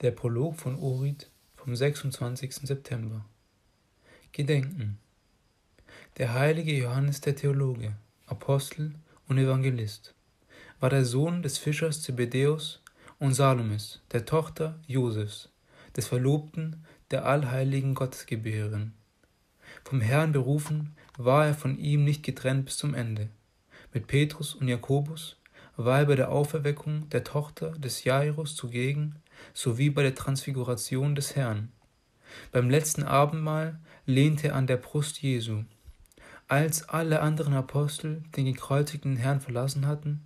Der Prolog von Orid vom 26. September. Gedenken. Der heilige Johannes der Theologe, Apostel und Evangelist, war der Sohn des Fischers Zebedeus und Salomes, der Tochter Josefs, des Verlobten der allheiligen Gottesgebärerin. Vom Herrn berufen war er von ihm nicht getrennt bis zum Ende. Mit Petrus und Jakobus war er bei der Auferweckung der Tochter des Jairus zugegen sowie bei der Transfiguration des Herrn. Beim letzten Abendmahl lehnte er an der Brust Jesu. Als alle anderen Apostel den gekreuzigten Herrn verlassen hatten,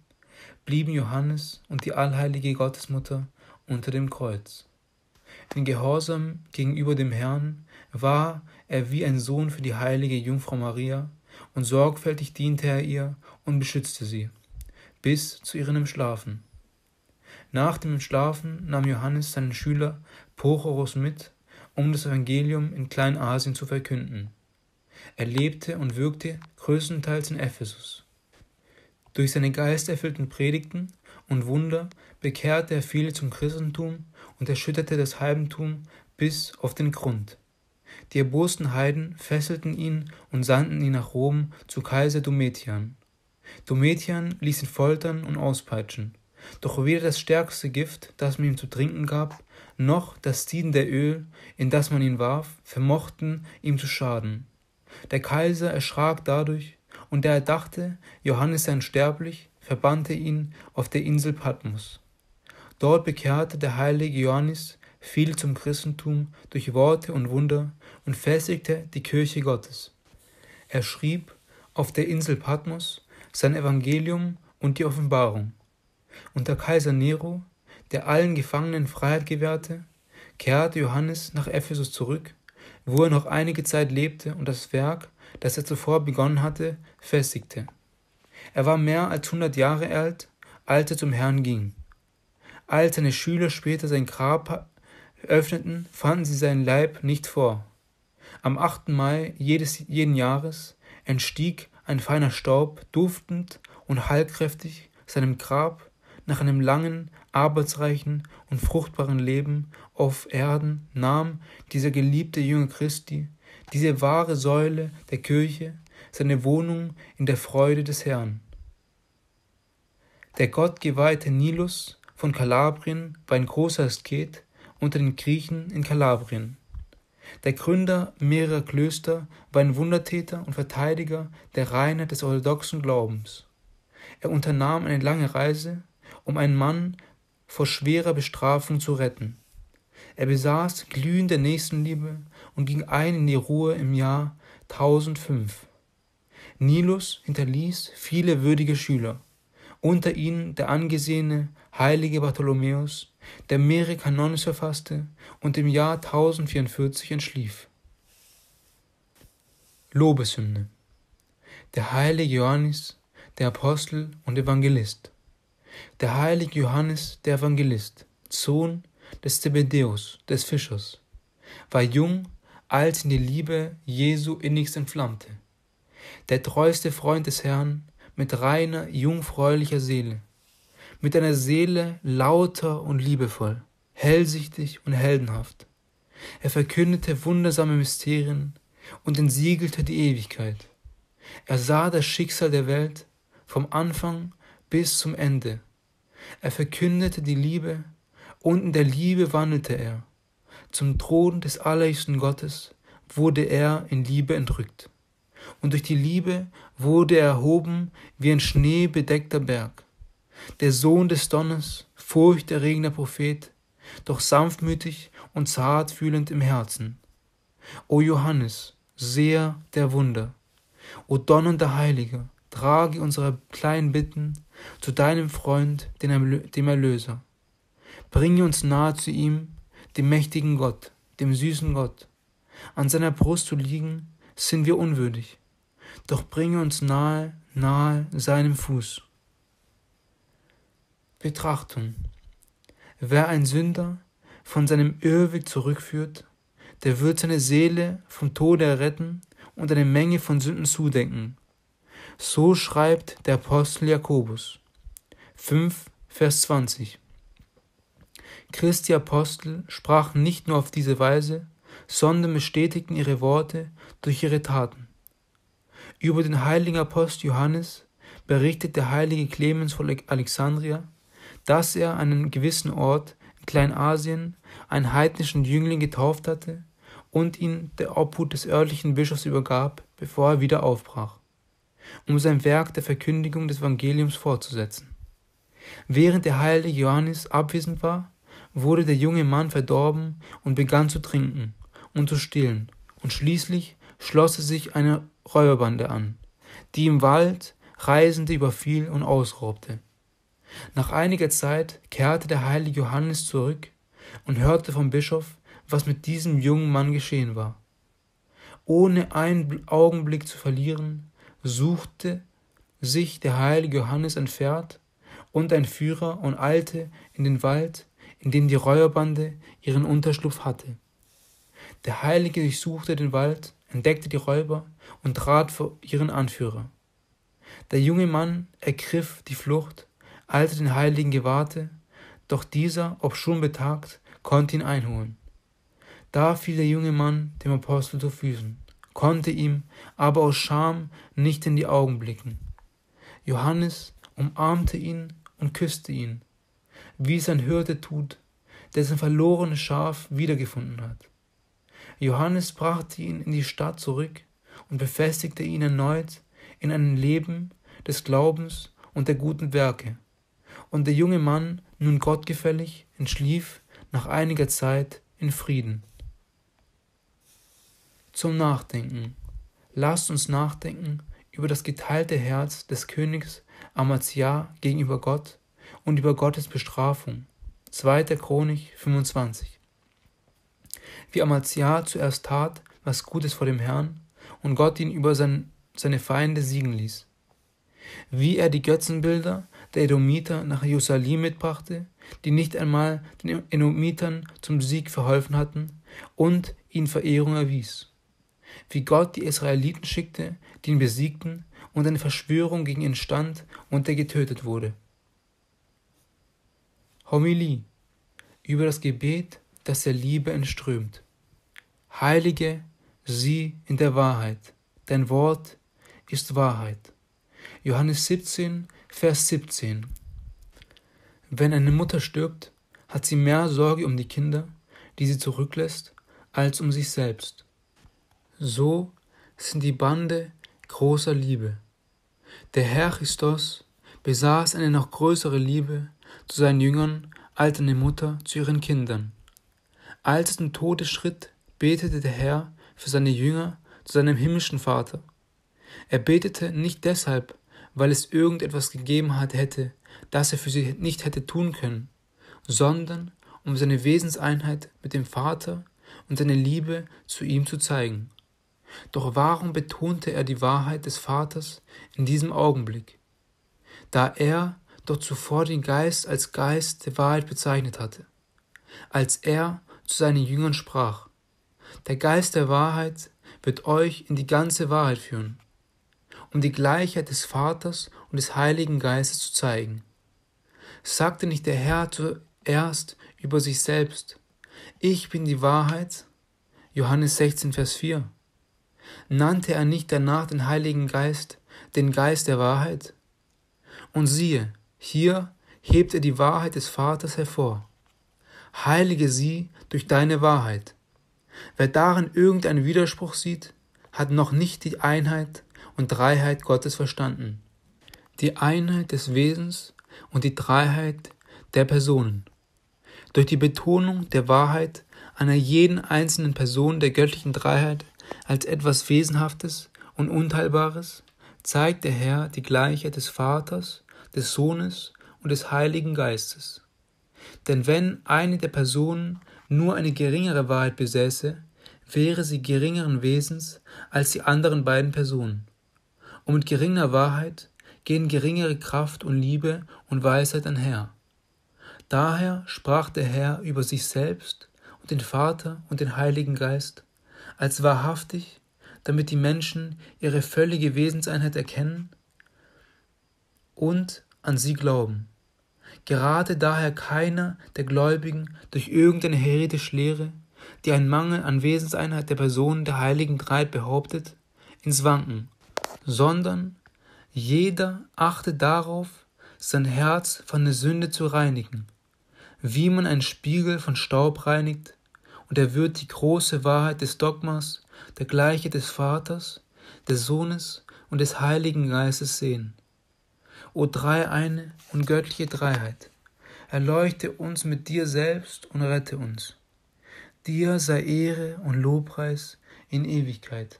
blieben Johannes und die allheilige Gottesmutter unter dem Kreuz. In Gehorsam gegenüber dem Herrn war er wie ein Sohn für die heilige Jungfrau Maria, und sorgfältig diente er ihr und beschützte sie, bis zu ihrem Schlafen. Nach dem Entschlafen nahm Johannes seinen Schüler Prochorus mit, um das Evangelium in Kleinasien zu verkünden. Er lebte und wirkte größtenteils in Ephesus. Durch seine geisterfüllten Predigten und Wunder bekehrte er viele zum Christentum und erschütterte das Heidentum bis auf den Grund. Die erbosten Heiden fesselten ihn und sandten ihn nach Rom zu Kaiser Domitian. Domitian ließ ihn foltern und auspeitschen doch weder das stärkste Gift, das man ihm zu trinken gab, noch das siedende Öl, in das man ihn warf, vermochten ihm zu schaden. Der Kaiser erschrak dadurch, und da er dachte, Johannes sei unsterblich, verbannte ihn auf der Insel Patmos. Dort bekehrte der heilige Johannes viel zum Christentum durch Worte und Wunder und festigte die Kirche Gottes. Er schrieb auf der Insel Patmos sein Evangelium und die Offenbarung unter Kaiser Nero, der allen Gefangenen Freiheit gewährte, kehrte Johannes nach Ephesus zurück, wo er noch einige Zeit lebte und das Werk, das er zuvor begonnen hatte, festigte. Er war mehr als hundert Jahre alt, als er zum Herrn ging. Als seine Schüler später sein Grab öffneten, fanden sie seinen Leib nicht vor. Am 8. Mai jedes, jeden Jahres entstieg ein feiner Staub, duftend und heilkräftig, seinem Grab nach einem langen, arbeitsreichen und fruchtbaren Leben auf Erden nahm dieser geliebte Jünger Christi, diese wahre Säule der Kirche, seine Wohnung in der Freude des Herrn. Der gottgeweihte Nilus von Kalabrien war ein großer Asket unter den Griechen in Kalabrien. Der Gründer mehrerer Klöster war ein Wundertäter und Verteidiger der Reine des orthodoxen Glaubens. Er unternahm eine lange Reise, um einen Mann vor schwerer Bestrafung zu retten. Er besaß glühende Nächstenliebe und ging ein in die Ruhe im Jahr 1005. Nilus hinterließ viele würdige Schüler, unter ihnen der angesehene heilige Bartholomäus, der mehrere Kanonis verfasste und im Jahr 1044 entschlief. Lobeshymne Der heilige Johannes, der Apostel und Evangelist der heilige Johannes der Evangelist, Sohn des Zebedeus, des Fischers, war jung, als in die Liebe Jesu innigst entflammte, der treueste Freund des Herrn mit reiner, jungfräulicher Seele, mit einer Seele lauter und liebevoll, hellsichtig und heldenhaft. Er verkündete wundersame Mysterien und entsiegelte die Ewigkeit. Er sah das Schicksal der Welt vom Anfang bis zum Ende. Er verkündete die Liebe und in der Liebe wandelte er. Zum Thron des allerhöchsten Gottes wurde er in Liebe entrückt. Und durch die Liebe wurde er erhoben wie ein schneebedeckter Berg. Der Sohn des Donners, furchterregender Prophet, doch sanftmütig und zartfühlend im Herzen. O Johannes, Seher der Wunder, o donnernder Heiliger, trage unsere kleinen Bitten zu deinem Freund, dem Erlöser. Bringe uns nahe zu ihm, dem mächtigen Gott, dem süßen Gott. An seiner Brust zu liegen, sind wir unwürdig, doch bringe uns nahe, nahe seinem Fuß. Betrachtung. Wer ein Sünder von seinem Irrweg zurückführt, der wird seine Seele vom Tode erretten und eine Menge von Sünden zudenken, so schreibt der Apostel Jakobus 5, Vers 20. Christi Apostel sprachen nicht nur auf diese Weise, sondern bestätigten ihre Worte durch ihre Taten. Über den heiligen Apostel Johannes berichtet der heilige Clemens von Alexandria, dass er an einem gewissen Ort in Kleinasien einen heidnischen Jüngling getauft hatte und ihn der Obhut des örtlichen Bischofs übergab, bevor er wieder aufbrach um sein Werk der Verkündigung des Evangeliums fortzusetzen. Während der heilige Johannes abwesend war, wurde der junge Mann verdorben und begann zu trinken und zu stillen, und schließlich schloss er sich einer Räuberbande an, die im Wald Reisende überfiel und ausraubte. Nach einiger Zeit kehrte der heilige Johannes zurück und hörte vom Bischof, was mit diesem jungen Mann geschehen war. Ohne einen Augenblick zu verlieren, suchte sich der heilige Johannes ein Pferd und ein Führer und eilte in den Wald, in dem die Räuberbande ihren Unterschlupf hatte. Der Heilige durchsuchte den Wald, entdeckte die Räuber und trat vor ihren Anführer. Der junge Mann ergriff die Flucht, als er den Heiligen gewahrte, doch dieser, ob schon betagt, konnte ihn einholen. Da fiel der junge Mann dem Apostel zu Füßen konnte ihm aber aus Scham nicht in die Augen blicken. Johannes umarmte ihn und küsste ihn, wie es ein Hirte tut, der sein verlorenes Schaf wiedergefunden hat. Johannes brachte ihn in die Stadt zurück und befestigte ihn erneut in einem Leben des Glaubens und der guten Werke. Und der junge Mann, nun gottgefällig, entschlief nach einiger Zeit in Frieden zum Nachdenken. Lasst uns nachdenken über das geteilte Herz des Königs Amazia gegenüber Gott und über Gottes Bestrafung. 2. Chronik 25. Wie Amazia zuerst tat, was Gutes vor dem Herrn, und Gott ihn über sein, seine Feinde siegen ließ. Wie er die Götzenbilder der Edomiter nach Jerusalem mitbrachte, die nicht einmal den Edomitern zum Sieg verholfen hatten, und ihnen Verehrung erwies wie Gott die Israeliten schickte, die ihn besiegten und eine Verschwörung gegen ihn stand und er getötet wurde. Homilie über das Gebet, das der Liebe entströmt. Heilige sie in der Wahrheit, dein Wort ist Wahrheit. Johannes 17, Vers 17. Wenn eine Mutter stirbt, hat sie mehr Sorge um die Kinder, die sie zurücklässt, als um sich selbst. So sind die Bande großer Liebe. Der Herr Christus besaß eine noch größere Liebe zu seinen Jüngern als eine Mutter zu ihren Kindern. Als es den Todesschritt schritt, betete der Herr für seine Jünger zu seinem himmlischen Vater. Er betete nicht deshalb, weil es irgendetwas gegeben hat hätte, das er für sie nicht hätte tun können, sondern um seine Wesenseinheit mit dem Vater und seine Liebe zu ihm zu zeigen. Doch warum betonte er die Wahrheit des Vaters in diesem Augenblick, da er doch zuvor den Geist als Geist der Wahrheit bezeichnet hatte, als er zu seinen Jüngern sprach, der Geist der Wahrheit wird euch in die ganze Wahrheit führen, um die Gleichheit des Vaters und des Heiligen Geistes zu zeigen. Sagte nicht der Herr zuerst über sich selbst, ich bin die Wahrheit? Johannes 16, Vers 4 nannte er nicht danach den Heiligen Geist, den Geist der Wahrheit? Und siehe, hier hebt er die Wahrheit des Vaters hervor. Heilige sie durch deine Wahrheit. Wer darin irgendeinen Widerspruch sieht, hat noch nicht die Einheit und Dreiheit Gottes verstanden. Die Einheit des Wesens und die Dreiheit der Personen. Durch die Betonung der Wahrheit einer jeden einzelnen Person der göttlichen Dreiheit als etwas Wesenhaftes und Unteilbares, zeigt der Herr die Gleichheit des Vaters, des Sohnes und des Heiligen Geistes. Denn wenn eine der Personen nur eine geringere Wahrheit besäße, wäre sie geringeren Wesens als die anderen beiden Personen. Und mit geringer Wahrheit gehen geringere Kraft und Liebe und Weisheit einher. Daher sprach der Herr über sich selbst und den Vater und den Heiligen Geist als wahrhaftig, damit die Menschen ihre völlige Wesenseinheit erkennen und an sie glauben. Gerade daher keiner der Gläubigen durch irgendeine heretische Lehre, die einen Mangel an Wesenseinheit der Personen der Heiligen Drei behauptet, ins Wanken, sondern jeder achte darauf, sein Herz von der Sünde zu reinigen, wie man einen Spiegel von Staub reinigt, und er wird die große Wahrheit des Dogmas, der Gleiche des Vaters, des Sohnes und des Heiligen Geistes sehen. O Dreieine und göttliche Dreiheit, erleuchte uns mit dir selbst und rette uns. Dir sei Ehre und Lobpreis in Ewigkeit.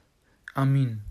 Amen.